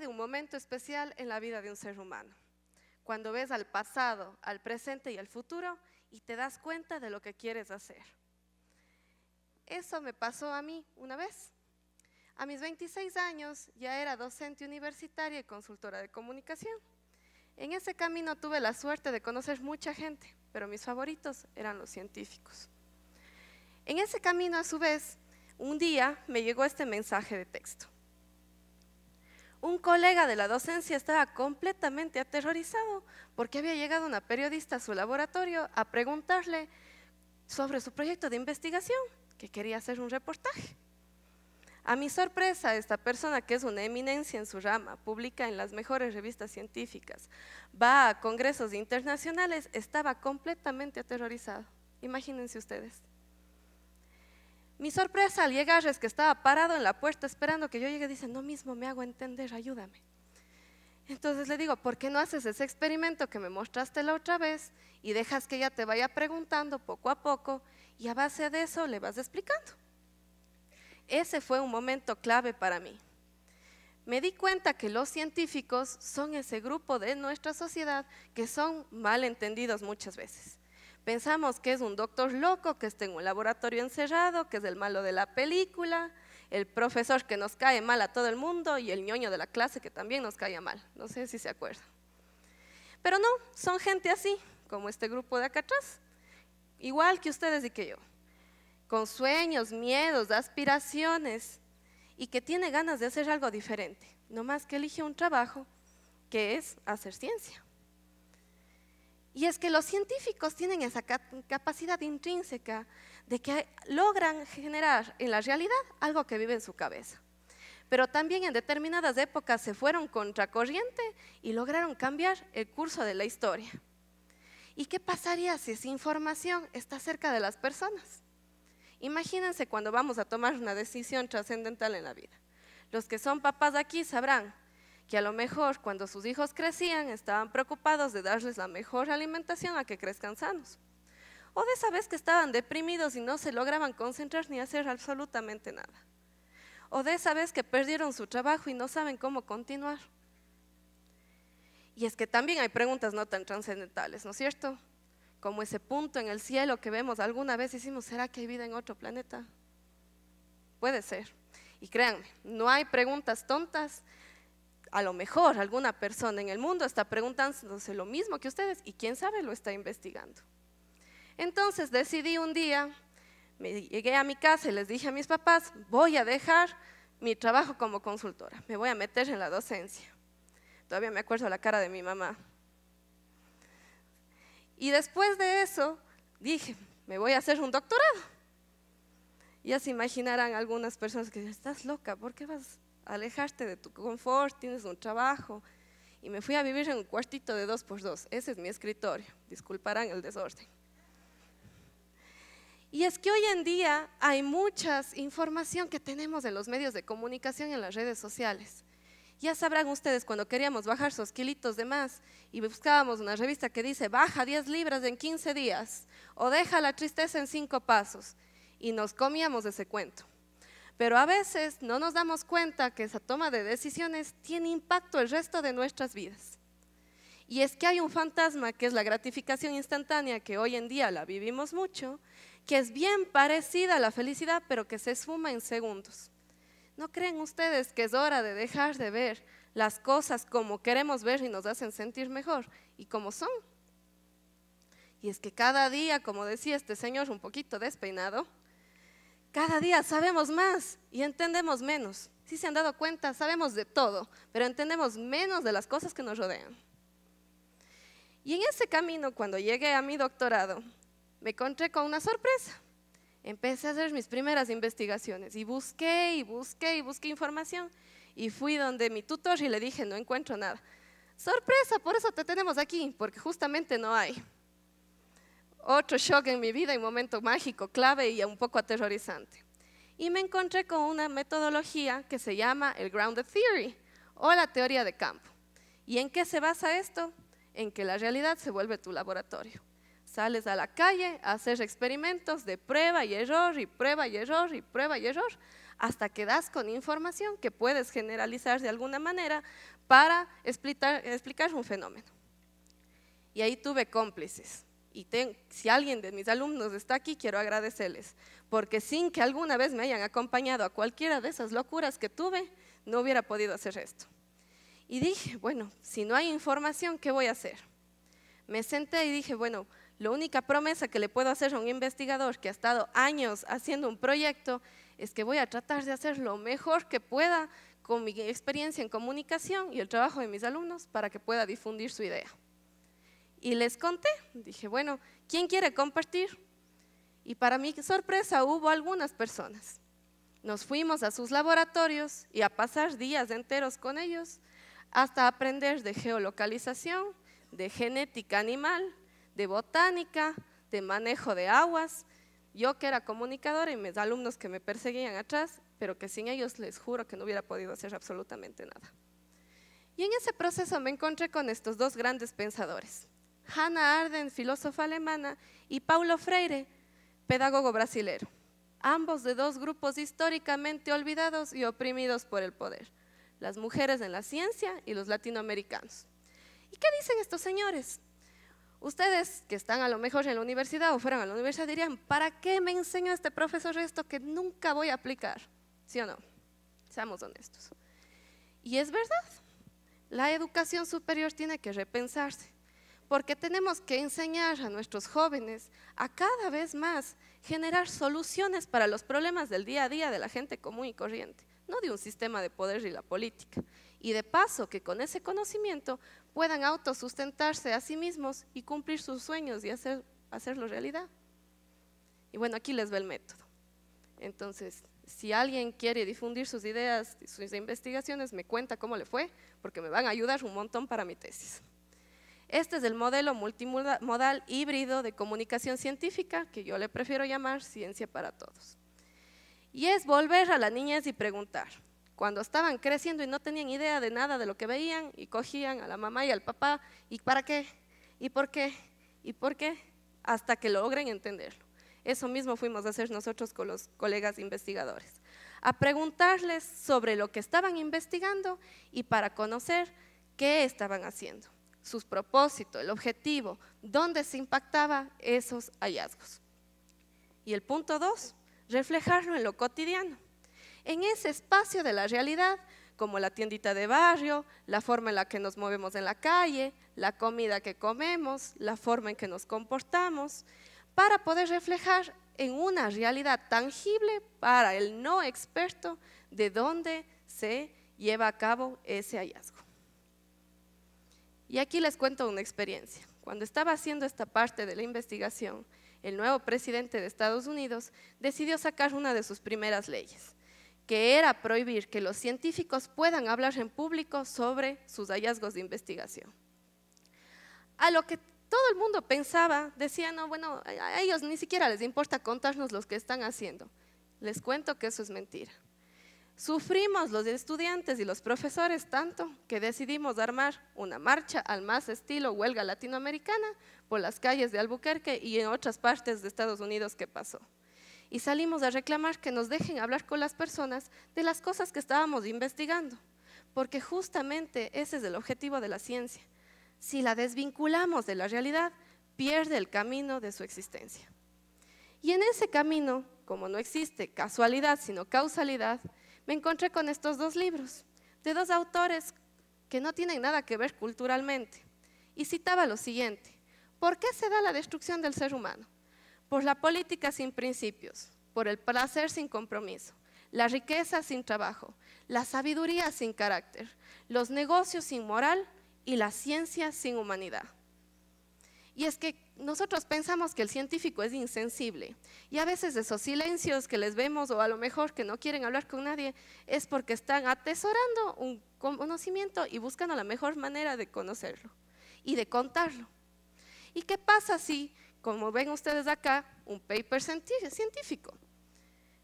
de un momento especial en la vida de un ser humano. Cuando ves al pasado, al presente y al futuro y te das cuenta de lo que quieres hacer. Eso me pasó a mí una vez. A mis 26 años ya era docente universitaria y consultora de comunicación. En ese camino tuve la suerte de conocer mucha gente, pero mis favoritos eran los científicos. En ese camino, a su vez, un día me llegó este mensaje de texto. Un colega de la docencia estaba completamente aterrorizado porque había llegado una periodista a su laboratorio a preguntarle sobre su proyecto de investigación, que quería hacer un reportaje. A mi sorpresa, esta persona, que es una eminencia en su rama, publica en las mejores revistas científicas, va a congresos internacionales, estaba completamente aterrorizado. Imagínense ustedes. Mi sorpresa al llegar es que estaba parado en la puerta esperando que yo llegue, dice, no mismo me hago entender, ayúdame. Entonces le digo, ¿por qué no haces ese experimento que me mostraste la otra vez y dejas que ella te vaya preguntando poco a poco y a base de eso le vas explicando? Ese fue un momento clave para mí. Me di cuenta que los científicos son ese grupo de nuestra sociedad que son malentendidos muchas veces. Pensamos que es un doctor loco que está en un laboratorio encerrado, que es el malo de la película, el profesor que nos cae mal a todo el mundo y el ñoño de la clase que también nos cae mal. No sé si se acuerdan. Pero no, son gente así, como este grupo de acá atrás, igual que ustedes y que yo, con sueños, miedos, aspiraciones y que tiene ganas de hacer algo diferente, no más que elige un trabajo que es hacer ciencia. Y es que los científicos tienen esa capacidad intrínseca de que logran generar en la realidad algo que vive en su cabeza. Pero también en determinadas épocas se fueron contracorriente y lograron cambiar el curso de la historia. ¿Y qué pasaría si esa información está cerca de las personas? Imagínense cuando vamos a tomar una decisión trascendental en la vida. Los que son papás de aquí sabrán que a lo mejor cuando sus hijos crecían estaban preocupados de darles la mejor alimentación a que crezcan sanos. O de esa vez que estaban deprimidos y no se lograban concentrar ni hacer absolutamente nada. O de esa vez que perdieron su trabajo y no saben cómo continuar. Y es que también hay preguntas no tan trascendentales, ¿no es cierto? Como ese punto en el cielo que vemos alguna vez hicimos, ¿será que hay vida en otro planeta? Puede ser. Y créanme, no hay preguntas tontas a lo mejor alguna persona en el mundo está preguntándose lo mismo que ustedes y quién sabe lo está investigando. Entonces decidí un día, me llegué a mi casa y les dije a mis papás, voy a dejar mi trabajo como consultora, me voy a meter en la docencia. Todavía me acuerdo la cara de mi mamá. Y después de eso dije, me voy a hacer un doctorado. Ya se imaginarán algunas personas que estás loca, ¿por qué vas alejarte de tu confort, tienes un trabajo. Y me fui a vivir en un cuartito de dos por dos. Ese es mi escritorio. Disculparán el desorden. Y es que hoy en día hay mucha información que tenemos de los medios de comunicación y en las redes sociales. Ya sabrán ustedes cuando queríamos bajar esos kilitos de más y buscábamos una revista que dice baja 10 libras en 15 días o deja la tristeza en 5 pasos y nos comíamos ese cuento. Pero a veces no nos damos cuenta que esa toma de decisiones tiene impacto el resto de nuestras vidas. Y es que hay un fantasma que es la gratificación instantánea, que hoy en día la vivimos mucho, que es bien parecida a la felicidad, pero que se esfuma en segundos. ¿No creen ustedes que es hora de dejar de ver las cosas como queremos ver y nos hacen sentir mejor y como son? Y es que cada día, como decía este señor un poquito despeinado, cada día sabemos más y entendemos menos. Si se han dado cuenta, sabemos de todo, pero entendemos menos de las cosas que nos rodean. Y en ese camino, cuando llegué a mi doctorado, me encontré con una sorpresa. Empecé a hacer mis primeras investigaciones y busqué y busqué y busqué información. Y fui donde mi tutor y le dije, no encuentro nada. Sorpresa, por eso te tenemos aquí, porque justamente no hay. Otro shock en mi vida, un momento mágico, clave y un poco aterrorizante. Y me encontré con una metodología que se llama el Grounded Theory o la teoría de campo. ¿Y en qué se basa esto? En que la realidad se vuelve tu laboratorio. Sales a la calle a hacer experimentos de prueba y error y prueba y error y prueba y error hasta que das con información que puedes generalizar de alguna manera para explicar un fenómeno. Y ahí tuve cómplices y si alguien de mis alumnos está aquí, quiero agradecerles, porque sin que alguna vez me hayan acompañado a cualquiera de esas locuras que tuve, no hubiera podido hacer esto. Y dije, bueno, si no hay información, ¿qué voy a hacer? Me senté y dije, bueno, la única promesa que le puedo hacer a un investigador que ha estado años haciendo un proyecto es que voy a tratar de hacer lo mejor que pueda con mi experiencia en comunicación y el trabajo de mis alumnos para que pueda difundir su idea. Y les conté, dije, bueno, ¿quién quiere compartir? Y para mi sorpresa hubo algunas personas. Nos fuimos a sus laboratorios y a pasar días enteros con ellos hasta aprender de geolocalización, de genética animal, de botánica, de manejo de aguas. Yo que era comunicadora y mis alumnos que me perseguían atrás, pero que sin ellos les juro que no hubiera podido hacer absolutamente nada. Y en ese proceso me encontré con estos dos grandes pensadores, Hannah Arden, filósofa alemana, y Paulo Freire, pedagogo brasilero, ambos de dos grupos históricamente olvidados y oprimidos por el poder, las mujeres en la ciencia y los latinoamericanos. ¿Y qué dicen estos señores? Ustedes que están a lo mejor en la universidad o fueron a la universidad dirían, ¿para qué me enseña este profesor esto que nunca voy a aplicar? ¿Sí o no? Seamos honestos. Y es verdad, la educación superior tiene que repensarse porque tenemos que enseñar a nuestros jóvenes a cada vez más generar soluciones para los problemas del día a día de la gente común y corriente, no de un sistema de poder y la política. Y de paso, que con ese conocimiento puedan autosustentarse a sí mismos y cumplir sus sueños y hacerlo realidad. Y bueno, aquí les ve el método. Entonces, si alguien quiere difundir sus ideas, sus investigaciones, me cuenta cómo le fue, porque me van a ayudar un montón para mi tesis. Este es el modelo multimodal híbrido de comunicación científica, que yo le prefiero llamar ciencia para todos. Y es volver a las niñez y preguntar. Cuando estaban creciendo y no tenían idea de nada de lo que veían y cogían a la mamá y al papá, ¿y para qué? ¿Y por qué? ¿Y por qué? Hasta que logren entenderlo. Eso mismo fuimos a hacer nosotros con los colegas investigadores. A preguntarles sobre lo que estaban investigando y para conocer qué estaban haciendo sus propósitos, el objetivo, dónde se impactaba esos hallazgos. Y el punto dos, reflejarlo en lo cotidiano, en ese espacio de la realidad, como la tiendita de barrio, la forma en la que nos movemos en la calle, la comida que comemos, la forma en que nos comportamos, para poder reflejar en una realidad tangible para el no experto de dónde se lleva a cabo ese hallazgo. Y aquí les cuento una experiencia. Cuando estaba haciendo esta parte de la investigación, el nuevo presidente de Estados Unidos decidió sacar una de sus primeras leyes, que era prohibir que los científicos puedan hablar en público sobre sus hallazgos de investigación. A lo que todo el mundo pensaba, decía, no, bueno, a ellos ni siquiera les importa contarnos lo que están haciendo. Les cuento que eso es mentira. Sufrimos los estudiantes y los profesores tanto que decidimos armar una marcha al más estilo huelga latinoamericana por las calles de Albuquerque y en otras partes de Estados Unidos que pasó. Y salimos a reclamar que nos dejen hablar con las personas de las cosas que estábamos investigando, porque justamente ese es el objetivo de la ciencia. Si la desvinculamos de la realidad, pierde el camino de su existencia. Y en ese camino, como no existe casualidad sino causalidad, me encontré con estos dos libros de dos autores que no tienen nada que ver culturalmente. Y citaba lo siguiente, ¿por qué se da la destrucción del ser humano? Por la política sin principios, por el placer sin compromiso, la riqueza sin trabajo, la sabiduría sin carácter, los negocios sin moral y la ciencia sin humanidad. Y es que nosotros pensamos que el científico es insensible. Y a veces esos silencios que les vemos o a lo mejor que no quieren hablar con nadie es porque están atesorando un conocimiento y buscando la mejor manera de conocerlo y de contarlo. ¿Y qué pasa si, como ven ustedes acá, un paper científico?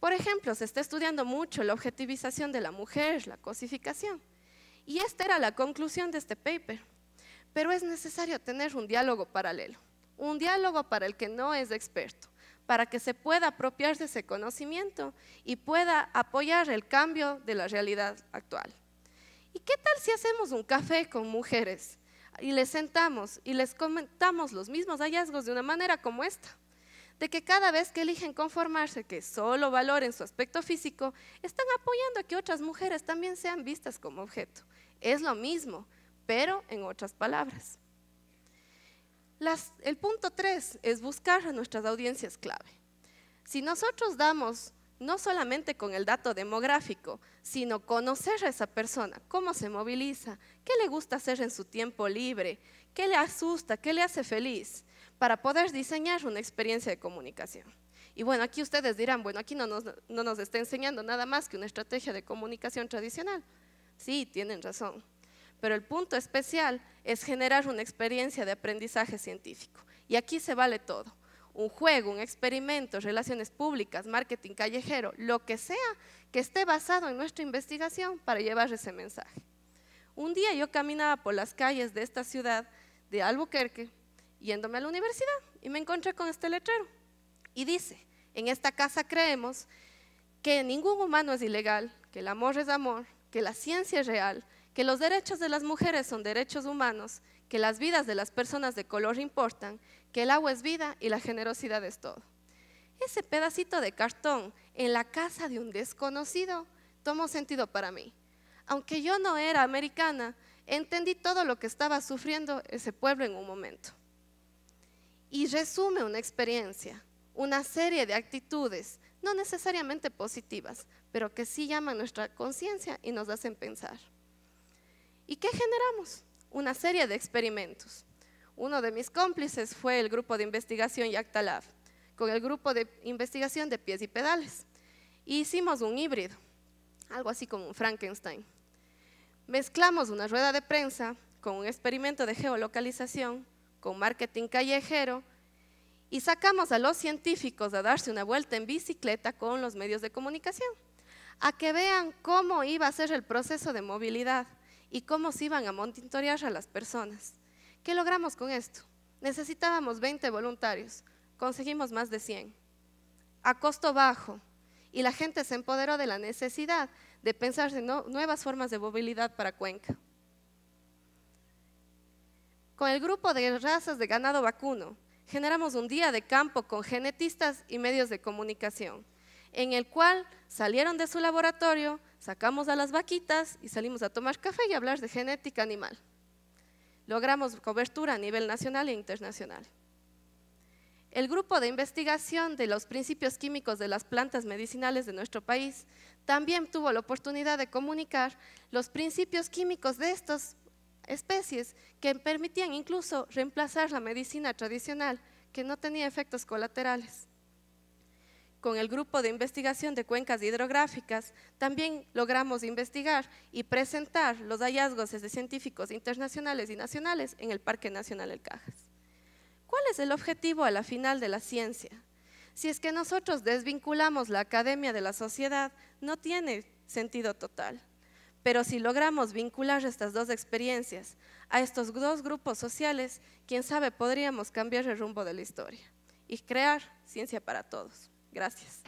Por ejemplo, se está estudiando mucho la objetivización de la mujer, la cosificación. Y esta era la conclusión de este paper pero es necesario tener un diálogo paralelo, un diálogo para el que no es experto, para que se pueda apropiarse de ese conocimiento y pueda apoyar el cambio de la realidad actual. ¿Y qué tal si hacemos un café con mujeres y les sentamos y les comentamos los mismos hallazgos de una manera como esta? de que cada vez que eligen conformarse, que solo valoren su aspecto físico, están apoyando a que otras mujeres también sean vistas como objeto. Es lo mismo, pero en otras palabras. el punto tres es buscar a nuestras audiencias clave. Si nosotros damos no solamente con el dato demográfico, sino conocer a esa persona, cómo se moviliza, qué le gusta hacer en su tiempo libre, qué le asusta, qué le hace feliz, para poder diseñar una experiencia de comunicación. Y bueno, aquí ustedes dirán, bueno, aquí no nos está enseñando nada más que una estrategia de comunicación tradicional. Sí, tienen razón. Pero el punto especial es generar una experiencia de aprendizaje científico. Y aquí se vale todo. Un juego, un experimento, relaciones públicas, marketing callejero, lo que sea que esté basado en nuestra investigación para llevar ese mensaje. Un día yo caminaba por las calles de esta ciudad de Albuquerque, yéndome a la universidad, y me encontré con este letrero. Y dice, en esta casa creemos que ningún humano es ilegal, que el amor es amor, que la ciencia es real, que los derechos de las mujeres son derechos humanos, que las vidas de las personas de color importan, que el agua es vida y la generosidad es todo. Ese pedacito de cartón en la casa de un desconocido tomó sentido para mí. Aunque yo no era americana, entendí todo lo que estaba sufriendo ese pueblo en un momento. Y resume una experiencia, una serie de actitudes, no necesariamente positivas, pero que sí llaman nuestra conciencia y nos hacen pensar. ¿Y qué generamos? Una serie de experimentos. Uno de mis cómplices fue el grupo de investigación Yactalab, con el grupo de investigación de pies y pedales. E hicimos un híbrido, algo así como un Frankenstein. Mezclamos una rueda de prensa con un experimento de geolocalización, con marketing callejero, y sacamos a los científicos a darse una vuelta en bicicleta con los medios de comunicación, a que vean cómo iba a ser el proceso de movilidad y cómo se iban a monitorear a las personas. ¿Qué logramos con esto? Necesitábamos 20 voluntarios, conseguimos más de 100, a costo bajo, y la gente se empoderó de la necesidad de pensar en nuevas formas de movilidad para Cuenca. Con el grupo de razas de ganado vacuno, generamos un día de campo con genetistas y medios de comunicación, en el cual salieron de su laboratorio Sacamos a las vaquitas y salimos a tomar café y hablar de genética animal. Logramos cobertura a nivel nacional e internacional. El grupo de investigación de los principios químicos de las plantas medicinales de nuestro país también tuvo la oportunidad de comunicar los principios químicos de estas especies que permitían incluso reemplazar la medicina tradicional que no tenía efectos colaterales con el grupo de investigación de cuencas hidrográficas, también logramos investigar y presentar los hallazgos de científicos internacionales y nacionales en el Parque Nacional El Cajas. ¿Cuál es el objetivo a la final de la ciencia? Si es que nosotros desvinculamos la academia de la sociedad, no tiene sentido total. Pero si logramos vincular estas dos experiencias a estos dos grupos sociales, quién sabe podríamos cambiar el rumbo de la historia y crear ciencia para todos. Gracias.